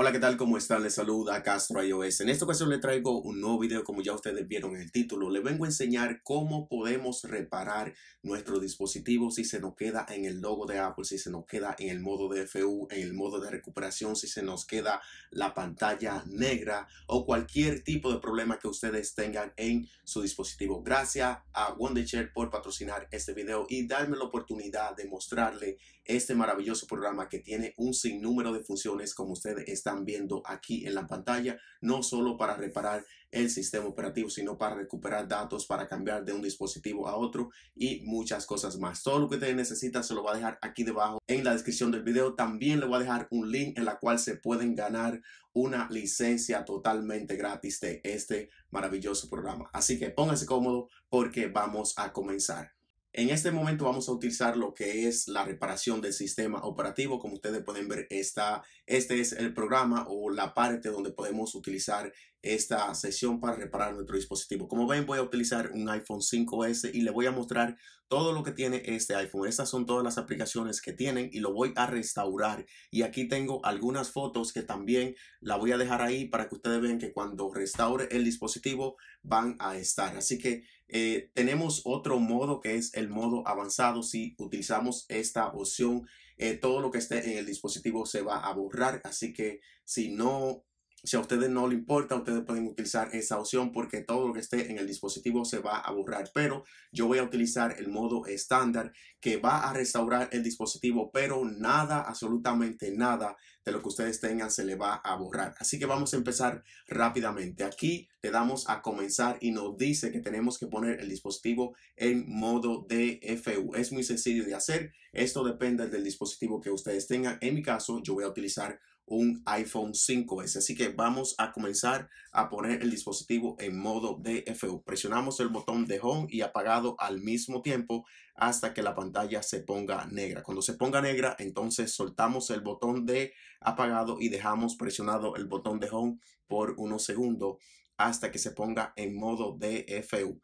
Hola, ¿qué tal? ¿Cómo están? Les saluda Castro iOS. En esta ocasión les traigo un nuevo video, como ya ustedes vieron en el título. Les vengo a enseñar cómo podemos reparar nuestro dispositivo si se nos queda en el logo de Apple, si se nos queda en el modo de FU, en el modo de recuperación, si se nos queda la pantalla negra o cualquier tipo de problema que ustedes tengan en su dispositivo. Gracias a Wondershare por patrocinar este video y darme la oportunidad de mostrarle este maravilloso programa que tiene un sinnúmero de funciones como ustedes están viendo aquí en la pantalla, no solo para reparar el sistema operativo, sino para recuperar datos, para cambiar de un dispositivo a otro y muchas cosas más. Todo lo que te necesitas se lo va a dejar aquí debajo en la descripción del video. También le voy a dejar un link en la cual se pueden ganar una licencia totalmente gratis de este maravilloso programa. Así que póngase cómodo porque vamos a comenzar. En este momento vamos a utilizar lo que es la reparación del sistema operativo. Como ustedes pueden ver, esta, este es el programa o la parte donde podemos utilizar esta sesión para reparar nuestro dispositivo. Como ven, voy a utilizar un iPhone 5S y le voy a mostrar todo lo que tiene este iPhone. Estas son todas las aplicaciones que tienen y lo voy a restaurar. Y aquí tengo algunas fotos que también la voy a dejar ahí para que ustedes vean que cuando restaure el dispositivo van a estar. Así que eh, tenemos otro modo que es el modo avanzado. Si utilizamos esta opción, eh, todo lo que esté en el dispositivo se va a borrar. Así que si no si a ustedes no le importa, ustedes pueden utilizar esa opción porque todo lo que esté en el dispositivo se va a borrar. Pero yo voy a utilizar el modo estándar que va a restaurar el dispositivo, pero nada, absolutamente nada de lo que ustedes tengan se le va a borrar. Así que vamos a empezar rápidamente. Aquí le damos a comenzar y nos dice que tenemos que poner el dispositivo en modo DFU. Es muy sencillo de hacer. Esto depende del dispositivo que ustedes tengan. En mi caso, yo voy a utilizar un iPhone 5S. Así que vamos a comenzar a poner el dispositivo en modo DFU. Presionamos el botón de Home y apagado al mismo tiempo hasta que la pantalla se ponga negra. Cuando se ponga negra, entonces soltamos el botón de apagado y dejamos presionado el botón de Home por unos segundos hasta que se ponga en modo DFU.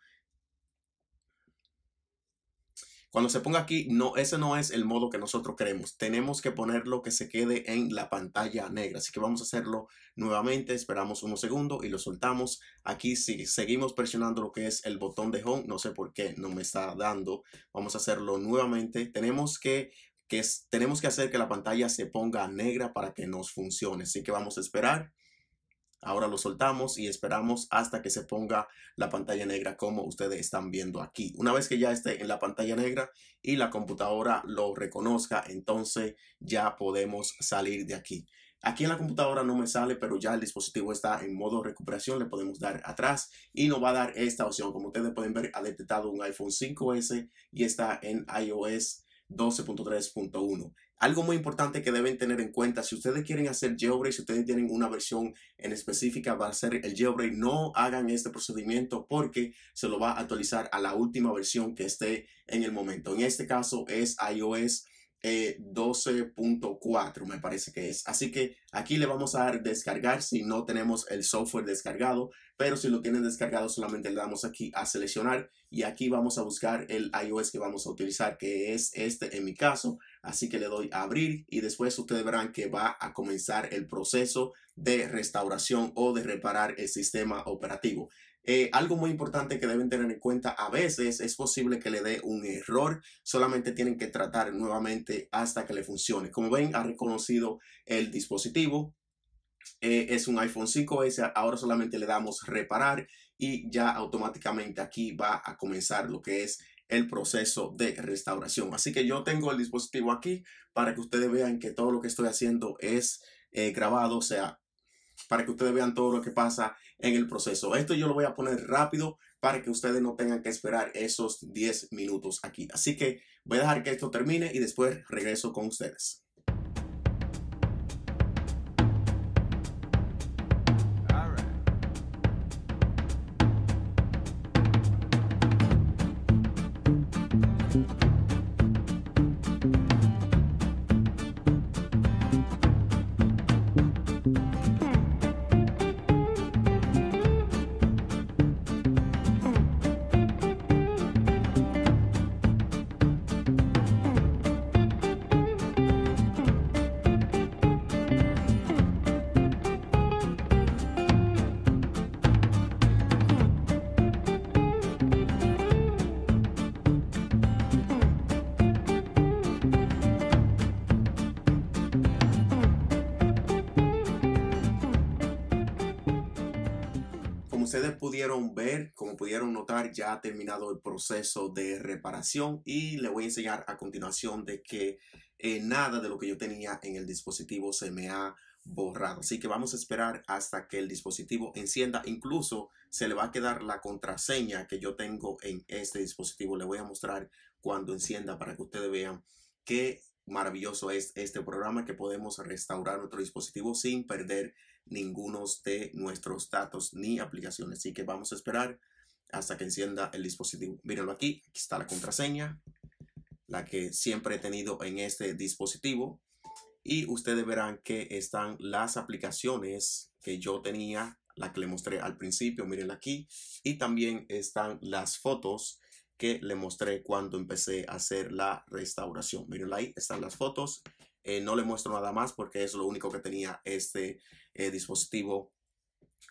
Cuando se ponga aquí, no, ese no es el modo que nosotros queremos. Tenemos que ponerlo que se quede en la pantalla negra. Así que vamos a hacerlo nuevamente. Esperamos unos segundos y lo soltamos. Aquí si seguimos presionando lo que es el botón de home. No sé por qué no me está dando. Vamos a hacerlo nuevamente. Tenemos que que tenemos que hacer que la pantalla se ponga negra para que nos funcione. Así que vamos a esperar. Ahora lo soltamos y esperamos hasta que se ponga la pantalla negra como ustedes están viendo aquí. Una vez que ya esté en la pantalla negra y la computadora lo reconozca, entonces ya podemos salir de aquí. Aquí en la computadora no me sale, pero ya el dispositivo está en modo recuperación. Le podemos dar atrás y nos va a dar esta opción. Como ustedes pueden ver, ha detectado un iPhone 5S y está en iOS 12.3.1. Algo muy importante que deben tener en cuenta, si ustedes quieren hacer jailbreak, si ustedes tienen una versión en específica a ser el jailbreak, no hagan este procedimiento porque se lo va a actualizar a la última versión que esté en el momento. En este caso es iOS 12.4 eh, me parece que es. Así que aquí le vamos a dar descargar si no tenemos el software descargado, pero si lo tienen descargado solamente le damos aquí a seleccionar y aquí vamos a buscar el iOS que vamos a utilizar, que es este en mi caso. Así que le doy a abrir y después ustedes verán que va a comenzar el proceso de restauración o de reparar el sistema operativo. Eh, algo muy importante que deben tener en cuenta, a veces es posible que le dé un error, solamente tienen que tratar nuevamente hasta que le funcione. Como ven, ha reconocido el dispositivo, eh, es un iPhone 5S, ahora solamente le damos reparar y ya automáticamente aquí va a comenzar lo que es el proceso de restauración. Así que yo tengo el dispositivo aquí para que ustedes vean que todo lo que estoy haciendo es eh, grabado, o sea, para que ustedes vean todo lo que pasa en el proceso. Esto yo lo voy a poner rápido para que ustedes no tengan que esperar esos 10 minutos aquí. Así que voy a dejar que esto termine y después regreso con ustedes. ustedes pudieron ver, como pudieron notar, ya ha terminado el proceso de reparación y le voy a enseñar a continuación de que eh, nada de lo que yo tenía en el dispositivo se me ha borrado. Así que vamos a esperar hasta que el dispositivo encienda. Incluso se le va a quedar la contraseña que yo tengo en este dispositivo. Le voy a mostrar cuando encienda para que ustedes vean que maravilloso es este programa que podemos restaurar nuestro dispositivo sin perder ninguno de nuestros datos ni aplicaciones. Así que vamos a esperar hasta que encienda el dispositivo. Mírenlo aquí, aquí está la contraseña, la que siempre he tenido en este dispositivo. Y ustedes verán que están las aplicaciones que yo tenía, la que le mostré al principio, mírenla aquí. Y también están las fotos le mostré cuando empecé a hacer la restauración. Miren ahí, están las fotos. Eh, no le muestro nada más porque es lo único que tenía este eh, dispositivo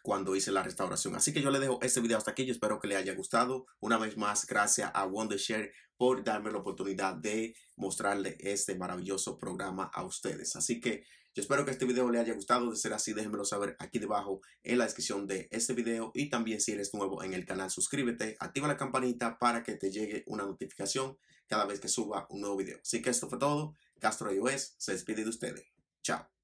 cuando hice la restauración. Así que yo le dejo este video hasta aquí. Yo espero que le haya gustado. Una vez más, gracias a Wondershare por darme la oportunidad de mostrarle este maravilloso programa a ustedes. Así que yo espero que este video le haya gustado. De ser así, déjenmelo saber aquí debajo en la descripción de este video. Y también si eres nuevo en el canal, suscríbete, activa la campanita para que te llegue una notificación cada vez que suba un nuevo video. Así que esto fue todo. Castro iOS se despide de ustedes. Chao.